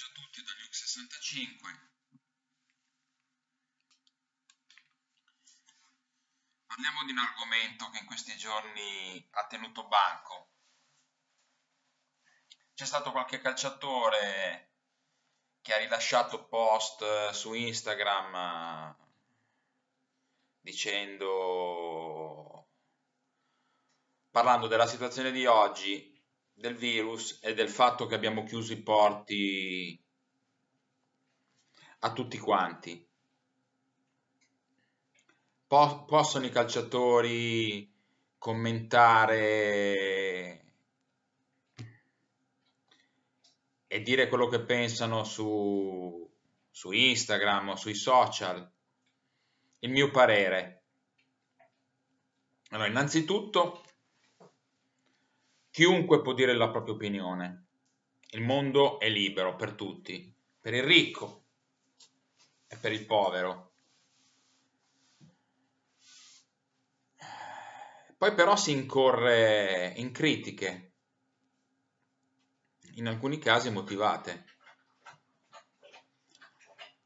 già tutti dagli UX65. Parliamo di un argomento che in questi giorni ha tenuto banco. C'è stato qualche calciatore che ha rilasciato post eh, su Instagram eh, dicendo parlando della situazione di oggi del virus e del fatto che abbiamo chiuso i porti a tutti quanti. Po possono i calciatori commentare e dire quello che pensano su, su Instagram o sui social? Il mio parere. Allora, innanzitutto Chiunque può dire la propria opinione. Il mondo è libero per tutti, per il ricco e per il povero. Poi però si incorre in critiche, in alcuni casi motivate,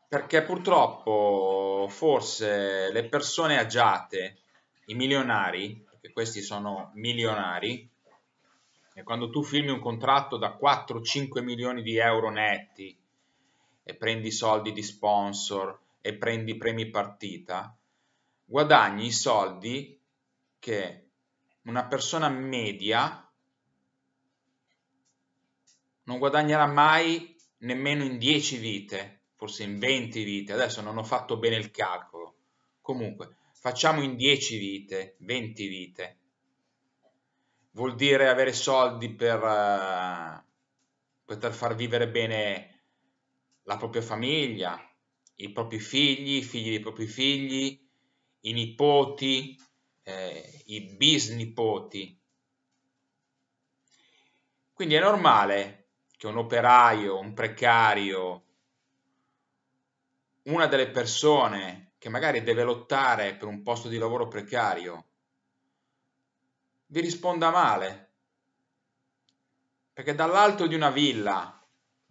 perché purtroppo forse le persone agiate, i milionari, perché questi sono milionari, quando tu firmi un contratto da 4-5 milioni di euro netti e prendi soldi di sponsor e prendi premi partita, guadagni i soldi che una persona media non guadagnerà mai nemmeno in 10 vite, forse in 20 vite, adesso non ho fatto bene il calcolo, comunque facciamo in 10 vite, 20 vite vuol dire avere soldi per eh, poter far vivere bene la propria famiglia, i propri figli, i figli dei propri figli, i nipoti, eh, i bisnipoti. Quindi è normale che un operaio, un precario, una delle persone che magari deve lottare per un posto di lavoro precario vi risponda male. Perché dall'alto di una villa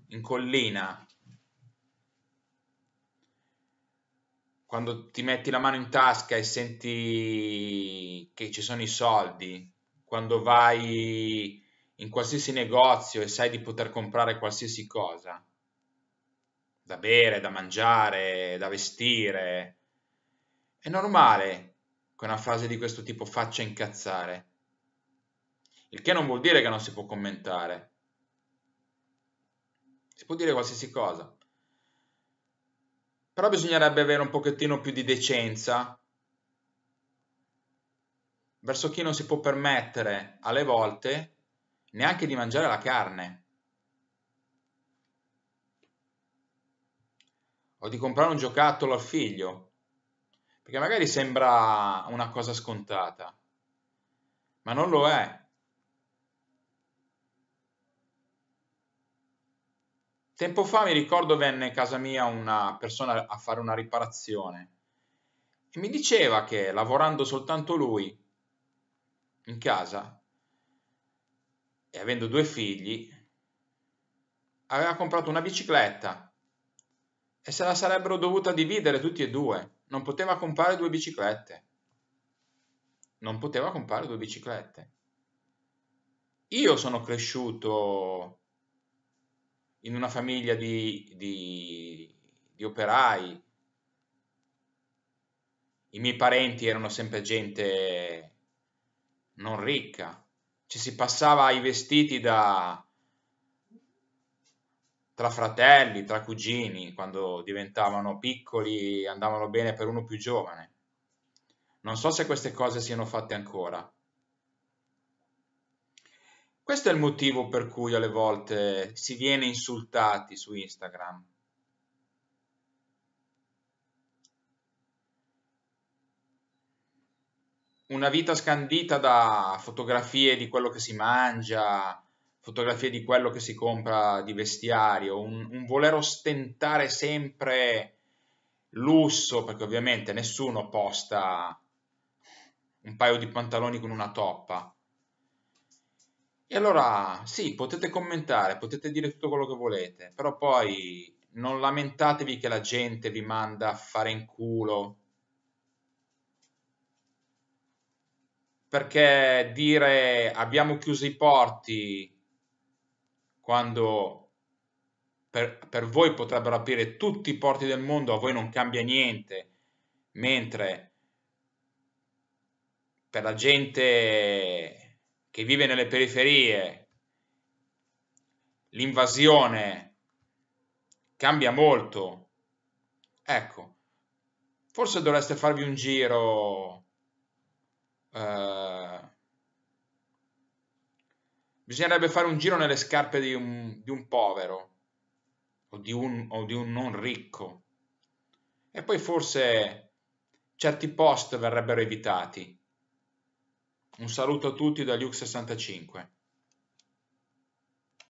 in collina, quando ti metti la mano in tasca e senti che ci sono i soldi, quando vai in qualsiasi negozio e sai di poter comprare qualsiasi cosa, da bere, da mangiare, da vestire, è normale che una frase di questo tipo faccia incazzare il che non vuol dire che non si può commentare. Si può dire qualsiasi cosa. Però bisognerebbe avere un pochettino più di decenza verso chi non si può permettere alle volte neanche di mangiare la carne. O di comprare un giocattolo al figlio. Perché magari sembra una cosa scontata, ma non lo è. Tempo fa mi ricordo venne a casa mia una persona a fare una riparazione e mi diceva che lavorando soltanto lui in casa e avendo due figli aveva comprato una bicicletta e se la sarebbero dovuta dividere tutti e due. Non poteva comprare due biciclette. Non poteva comprare due biciclette. Io sono cresciuto in una famiglia di, di, di operai, i miei parenti erano sempre gente non ricca, ci si passava i vestiti da, tra fratelli, tra cugini, quando diventavano piccoli andavano bene per uno più giovane. Non so se queste cose siano fatte ancora. Questo è il motivo per cui alle volte si viene insultati su Instagram. Una vita scandita da fotografie di quello che si mangia, fotografie di quello che si compra di vestiario, un, un voler ostentare sempre lusso, perché ovviamente nessuno posta un paio di pantaloni con una toppa e allora sì, potete commentare, potete dire tutto quello che volete, però poi non lamentatevi che la gente vi manda a fare in culo. Perché dire abbiamo chiuso i porti quando per, per, voi potrebbero aprire tutti i porti del mondo, a voi non cambia niente, mentre per la gente che vive nelle periferie, l'invasione cambia molto. Ecco, forse dovreste farvi un giro. Eh, bisognerebbe fare un giro nelle scarpe di un, di un povero o di un, o di un non ricco. E poi forse certi post verrebbero evitati. Un saluto a tutti da Luke65.